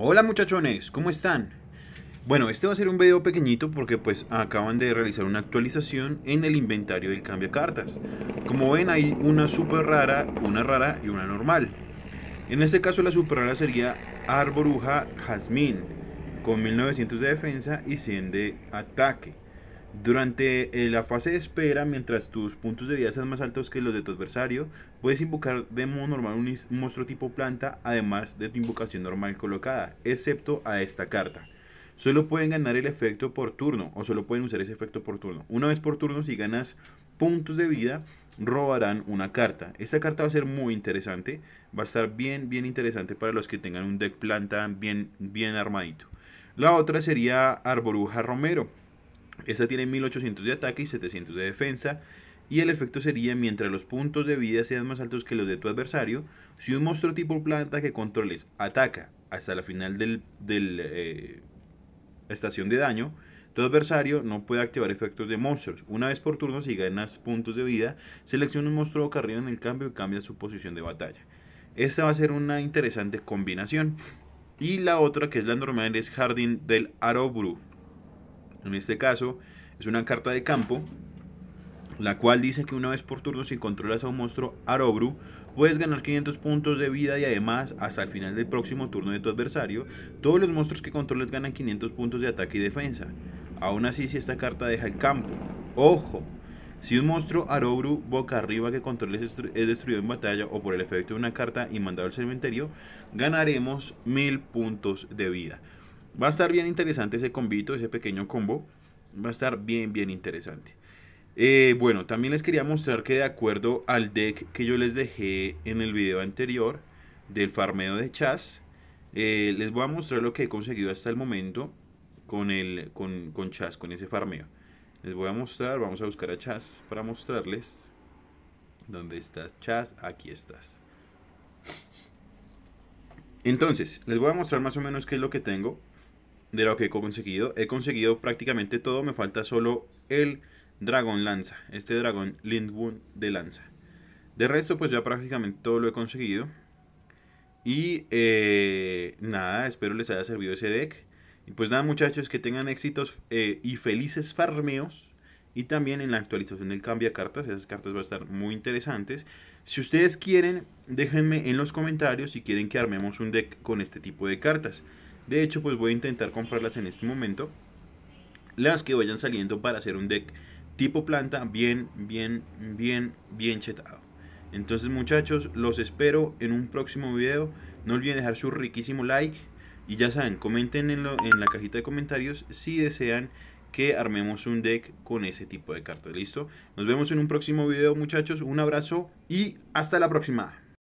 Hola muchachones, ¿cómo están? Bueno, este va a ser un video pequeñito porque pues acaban de realizar una actualización en el inventario del cambio de cartas. Como ven hay una super rara, una rara y una normal. En este caso la super rara sería Arboruja Jazmín, con 1900 de defensa y 100 de ataque. Durante eh, la fase de espera, mientras tus puntos de vida sean más altos que los de tu adversario, puedes invocar de modo normal un monstruo tipo planta, además de tu invocación normal colocada, excepto a esta carta. Solo pueden ganar el efecto por turno, o solo pueden usar ese efecto por turno. Una vez por turno, si ganas puntos de vida, robarán una carta. Esta carta va a ser muy interesante, va a estar bien, bien interesante para los que tengan un deck planta bien, bien armadito. La otra sería Arboruja Romero. Esta tiene 1800 de ataque y 700 de defensa. Y el efecto sería, mientras los puntos de vida sean más altos que los de tu adversario, si un monstruo tipo planta que controles ataca hasta la final del, del eh, estación de daño, tu adversario no puede activar efectos de monstruos. Una vez por turno, si ganas puntos de vida, selecciona un monstruo o en el cambio y cambia su posición de batalla. Esta va a ser una interesante combinación. Y la otra, que es la normal, es Jardín del Arobru. En este caso, es una carta de campo, la cual dice que una vez por turno, si controlas a un monstruo Arobru, puedes ganar 500 puntos de vida y además, hasta el final del próximo turno de tu adversario, todos los monstruos que controles ganan 500 puntos de ataque y defensa. Aún así, si esta carta deja el campo, ¡ojo! Si un monstruo Arobru boca arriba que controles es destruido en batalla o por el efecto de una carta y mandado al cementerio, ganaremos 1000 puntos de vida. Va a estar bien interesante ese combito, ese pequeño combo. Va a estar bien, bien interesante. Eh, bueno, también les quería mostrar que de acuerdo al deck que yo les dejé en el video anterior del farmeo de Chaz. Eh, les voy a mostrar lo que he conseguido hasta el momento con, el, con, con Chas, con ese farmeo. Les voy a mostrar, vamos a buscar a Chas para mostrarles. ¿Dónde está Chas? Aquí estás. Entonces, les voy a mostrar más o menos qué es lo que tengo de lo que he conseguido. He conseguido prácticamente todo, me falta solo el dragón lanza, este dragón Lindwood de lanza. De resto, pues ya prácticamente todo lo he conseguido. Y eh, nada, espero les haya servido ese deck. Y pues nada, muchachos, que tengan éxitos eh, y felices farmeos. Y también en la actualización del cambio cartas, esas cartas van a estar muy interesantes. Si ustedes quieren, déjenme en los comentarios si quieren que armemos un deck con este tipo de cartas. De hecho, pues voy a intentar comprarlas en este momento. Las que vayan saliendo para hacer un deck tipo planta bien, bien, bien, bien chetado. Entonces muchachos, los espero en un próximo video. No olviden dejar su riquísimo like. Y ya saben, comenten en, la cajita de comentarios si desean que armemos un deck con ese tipo de cartas. ¿Listo? Nos vemos en un próximo video muchachos. Un abrazo y hasta la próxima.